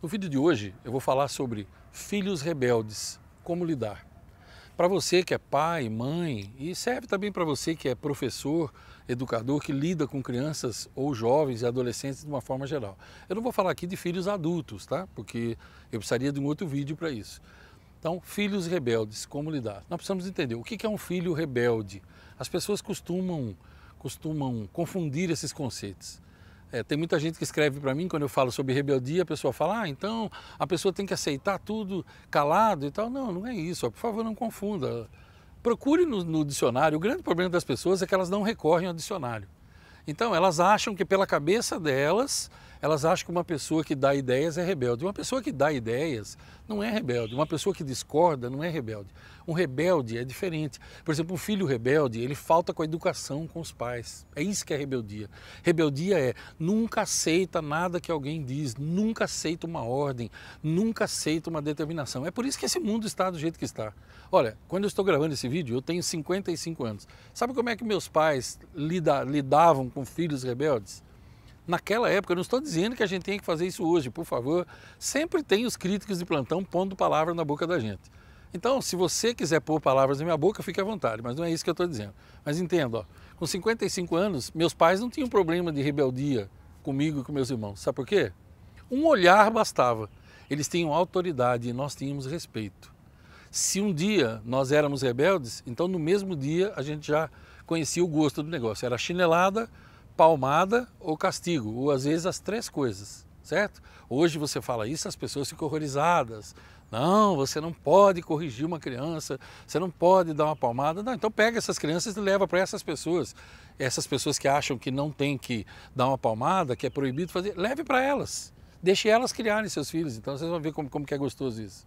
No vídeo de hoje eu vou falar sobre filhos rebeldes, como lidar. Para você que é pai, mãe e serve também para você que é professor, educador que lida com crianças ou jovens e adolescentes de uma forma geral. Eu não vou falar aqui de filhos adultos, tá? Porque eu precisaria de um outro vídeo para isso. Então, filhos rebeldes, como lidar? Nós precisamos entender o que é um filho rebelde. As pessoas costumam costumam confundir esses conceitos. É, tem muita gente que escreve para mim quando eu falo sobre rebeldia, a pessoa fala, ah, então a pessoa tem que aceitar tudo calado e tal. Não, não é isso. por favor, não confunda. Procure no, no dicionário. O grande problema das pessoas é que elas não recorrem ao dicionário. Então, elas acham que pela cabeça delas, elas acham que uma pessoa que dá ideias é rebelde. Uma pessoa que dá ideias não é rebelde. Uma pessoa que discorda não é rebelde. Um rebelde é diferente. Por exemplo, um filho rebelde, ele falta com a educação com os pais. É isso que é rebeldia. Rebeldia é nunca aceita nada que alguém diz, nunca aceita uma ordem, nunca aceita uma determinação. É por isso que esse mundo está do jeito que está. Olha, quando eu estou gravando esse vídeo, eu tenho 55 anos. Sabe como é que meus pais lidavam com com filhos rebeldes? Naquela época, eu não estou dizendo que a gente tem que fazer isso hoje, por favor. Sempre tem os críticos de plantão pondo palavras na boca da gente. Então, se você quiser pôr palavras na minha boca, fique à vontade, mas não é isso que eu estou dizendo. Mas entenda, com 55 anos, meus pais não tinham problema de rebeldia comigo e com meus irmãos. Sabe por quê? Um olhar bastava. Eles tinham autoridade e nós tínhamos respeito. Se um dia nós éramos rebeldes, então no mesmo dia a gente já conhecia o gosto do negócio. Era chinelada, palmada ou castigo, ou às vezes as três coisas, certo? Hoje você fala isso, as pessoas ficam horrorizadas. Não, você não pode corrigir uma criança, você não pode dar uma palmada. Não, então pega essas crianças e leva para essas pessoas. Essas pessoas que acham que não tem que dar uma palmada, que é proibido fazer, leve para elas. Deixe elas criarem seus filhos. Então vocês vão ver como, como que é gostoso isso.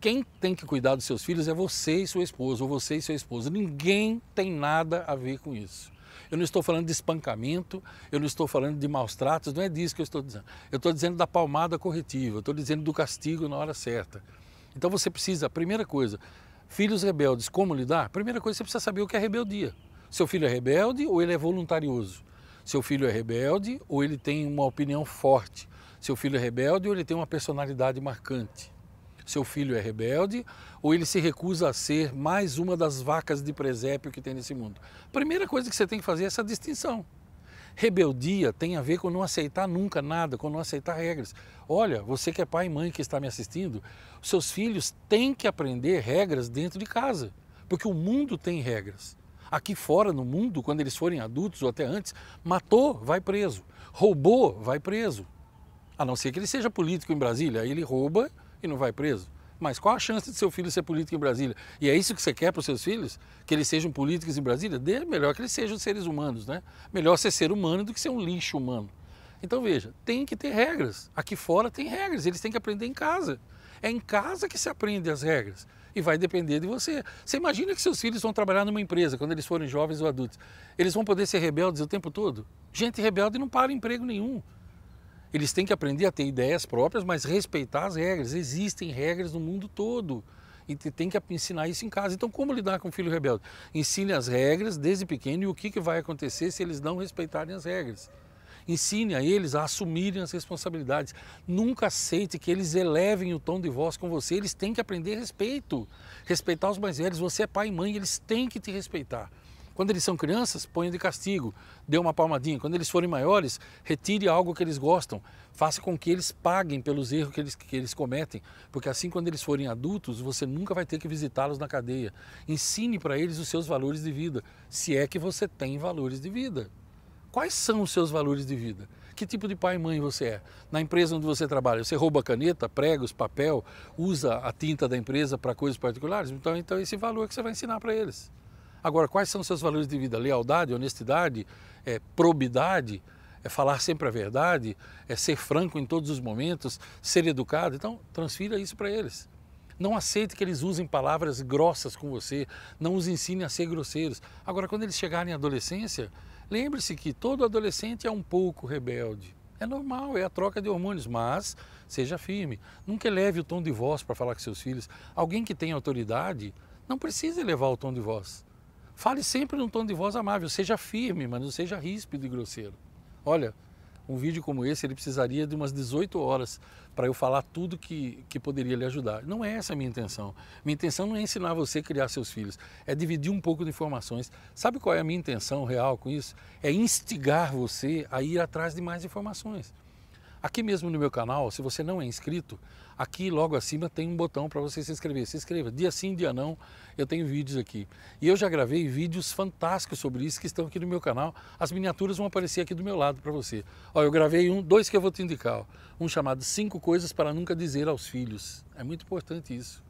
Quem tem que cuidar dos seus filhos é você e sua esposa, ou você e sua esposa. Ninguém tem nada a ver com isso. Eu não estou falando de espancamento, eu não estou falando de maus tratos, não é disso que eu estou dizendo. Eu estou dizendo da palmada corretiva, eu estou dizendo do castigo na hora certa. Então você precisa, primeira coisa, filhos rebeldes, como lidar? Primeira coisa, você precisa saber o que é rebeldia. Seu filho é rebelde ou ele é voluntarioso? Seu filho é rebelde ou ele tem uma opinião forte? Seu filho é rebelde ou ele tem uma personalidade marcante? seu filho é rebelde ou ele se recusa a ser mais uma das vacas de presépio que tem nesse mundo. Primeira coisa que você tem que fazer é essa distinção. Rebeldia tem a ver com não aceitar nunca nada, com não aceitar regras. Olha, você que é pai e mãe que está me assistindo, seus filhos têm que aprender regras dentro de casa, porque o mundo tem regras. Aqui fora, no mundo, quando eles forem adultos ou até antes, matou, vai preso. Roubou, vai preso. A não ser que ele seja político em Brasília, aí ele rouba e não vai preso. Mas qual a chance de seu filho ser político em Brasília? E é isso que você quer para os seus filhos? Que eles sejam políticos em Brasília? Dê, melhor que eles sejam seres humanos, né? Melhor ser ser humano do que ser um lixo humano. Então veja, tem que ter regras. Aqui fora tem regras, eles têm que aprender em casa. É em casa que se aprende as regras e vai depender de você. Você imagina que seus filhos vão trabalhar numa empresa quando eles forem jovens ou adultos. Eles vão poder ser rebeldes o tempo todo? Gente rebelde não para emprego nenhum. Eles têm que aprender a ter ideias próprias, mas respeitar as regras. Existem regras no mundo todo. E tem que ensinar isso em casa. Então, como lidar com o filho rebelde? Ensine as regras desde pequeno e o que, que vai acontecer se eles não respeitarem as regras. Ensine a eles a assumirem as responsabilidades. Nunca aceite que eles elevem o tom de voz com você. Eles têm que aprender respeito. Respeitar os mais velhos. Você é pai e mãe, eles têm que te respeitar. Quando eles são crianças, ponha de castigo, dê uma palmadinha. Quando eles forem maiores, retire algo que eles gostam. Faça com que eles paguem pelos erros que eles, que eles cometem, porque assim, quando eles forem adultos, você nunca vai ter que visitá-los na cadeia. Ensine para eles os seus valores de vida, se é que você tem valores de vida. Quais são os seus valores de vida? Que tipo de pai e mãe você é? Na empresa onde você trabalha, você rouba caneta, pregos, papel, usa a tinta da empresa para coisas particulares? Então, então esse valor que você vai ensinar para eles. Agora, quais são seus valores de vida? Lealdade, honestidade, é, probidade, é falar sempre a verdade, é ser franco em todos os momentos, ser educado. Então, transfira isso para eles. Não aceite que eles usem palavras grossas com você, não os ensine a ser grosseiros. Agora, quando eles chegarem à adolescência, lembre-se que todo adolescente é um pouco rebelde. É normal, é a troca de hormônios, mas seja firme. Nunca eleve o tom de voz para falar com seus filhos. Alguém que tem autoridade não precisa elevar o tom de voz. Fale sempre num tom de voz amável, seja firme, mas não seja ríspido e grosseiro. Olha, um vídeo como esse ele precisaria de umas 18 horas para eu falar tudo que, que poderia lhe ajudar. Não é essa a minha intenção. Minha intenção não é ensinar você a criar seus filhos, é dividir um pouco de informações. Sabe qual é a minha intenção real com isso? É instigar você a ir atrás de mais informações. Aqui mesmo no meu canal, se você não é inscrito, aqui logo acima tem um botão para você se inscrever. Se inscreva, dia sim, dia não, eu tenho vídeos aqui. E eu já gravei vídeos fantásticos sobre isso que estão aqui no meu canal. As miniaturas vão aparecer aqui do meu lado para você. Ó, eu gravei um, dois que eu vou te indicar. Ó. Um chamado Cinco Coisas para Nunca Dizer aos Filhos. É muito importante isso.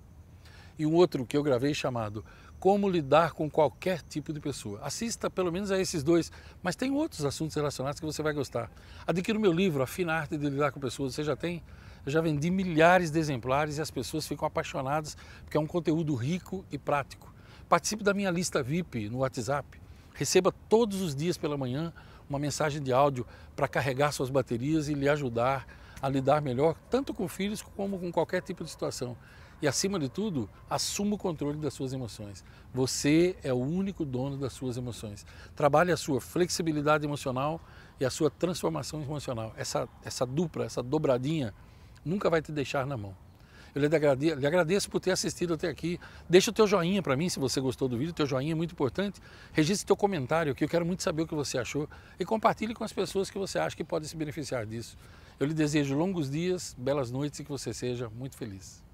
E um outro que eu gravei chamado como lidar com qualquer tipo de pessoa. Assista pelo menos a esses dois, mas tem outros assuntos relacionados que você vai gostar. Adquira o meu livro, A Fina Arte de Lidar com Pessoas. Você já tem? Eu já vendi milhares de exemplares e as pessoas ficam apaixonadas porque é um conteúdo rico e prático. Participe da minha lista VIP no WhatsApp. Receba todos os dias pela manhã uma mensagem de áudio para carregar suas baterias e lhe ajudar a lidar melhor, tanto com filhos como com qualquer tipo de situação. E, acima de tudo, assuma o controle das suas emoções. Você é o único dono das suas emoções. Trabalhe a sua flexibilidade emocional e a sua transformação emocional. Essa, essa dupla, essa dobradinha, nunca vai te deixar na mão. Eu lhe agradeço, lhe agradeço por ter assistido até aqui. Deixa o teu joinha para mim se você gostou do vídeo. O teu joinha é muito importante. Registre teu comentário que eu quero muito saber o que você achou e compartilhe com as pessoas que você acha que podem se beneficiar disso. Eu lhe desejo longos dias, belas noites e que você seja muito feliz.